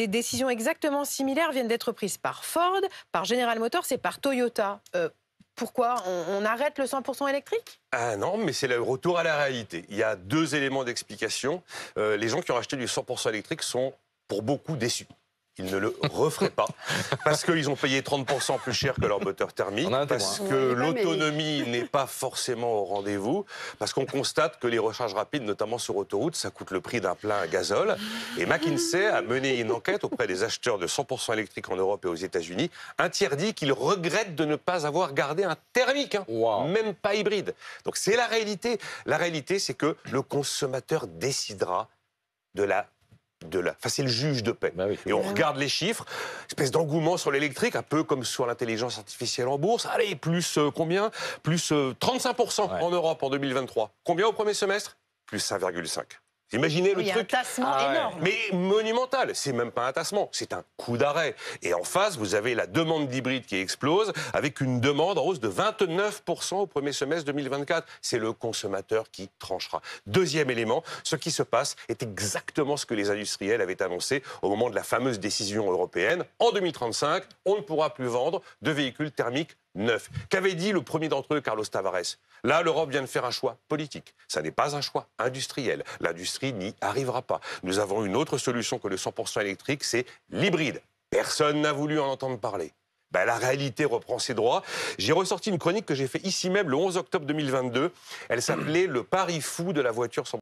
Des décisions exactement similaires viennent d'être prises par Ford, par General Motors et par Toyota. Euh, pourquoi on, arrête le 100% électrique Ah non, mais c'est le retour à la réalité. Il y a deux éléments d'explication. Euh, les gens qui ont acheté du 100% électrique sont pour beaucoup déçus ils ne le referaient pas. parce qu'ils ont payé 30% plus cher que leur moteur thermique. Parce que l'autonomie n'est pas forcément au rendez-vous. Parce qu'on constate que les recharges rapides, notamment sur autoroute, ça coûte le prix d'un plein à gazole. Et McKinsey a mené une enquête auprès des acheteurs de 100% électrique en Europe et aux États-Unis. Un tiers dit qu'ils regrette de ne pas avoir gardé un thermique, hein. même pas hybride. Donc c'est la réalité. La réalité, c'est que le consommateur décidera de la de la... Enfin, c'est le juge de paix. Bah et on regarde les chiffres, espèce d'engouement sur l'électrique, un peu comme sur l'intelligence artificielle en bourse. Allez, plus euh, combien Plus 35% euh, en Europe en 2023. Combien au premier semestre Plus 1,5. Imaginez le truc. Un tassement ah énorme. Mais monumental. C'est même pas un tassement, c'est un coup d'arrêt. Et en face, vous avez la demande d'hybride qui explose avec une demande en hausse de 29% au premier semestre 2024. C'est le consommateur qui tranchera. Deuxième élément, ce qui se passe est exactement ce que les industriels avaient annoncé au moment de la fameuse décision européenne. En 2035, on ne pourra plus vendre de véhicules thermiques neuf. Qu'avait dit le premier d'entre eux, Carlos Tavares Là, l'Europe vient de faire un choix politique. Ça n'est pas un choix industriel. L'industrie n'y arrivera pas. Nous avons une autre solution que le 100% électrique, c'est l'hybride. Personne n'a voulu en entendre parler. Ben, la réalité reprend ses droits. J'ai ressorti une chronique que j'ai faite ici même le 11 octobre 2022. Elle s'appelait Le pari fou de la voiture 100%.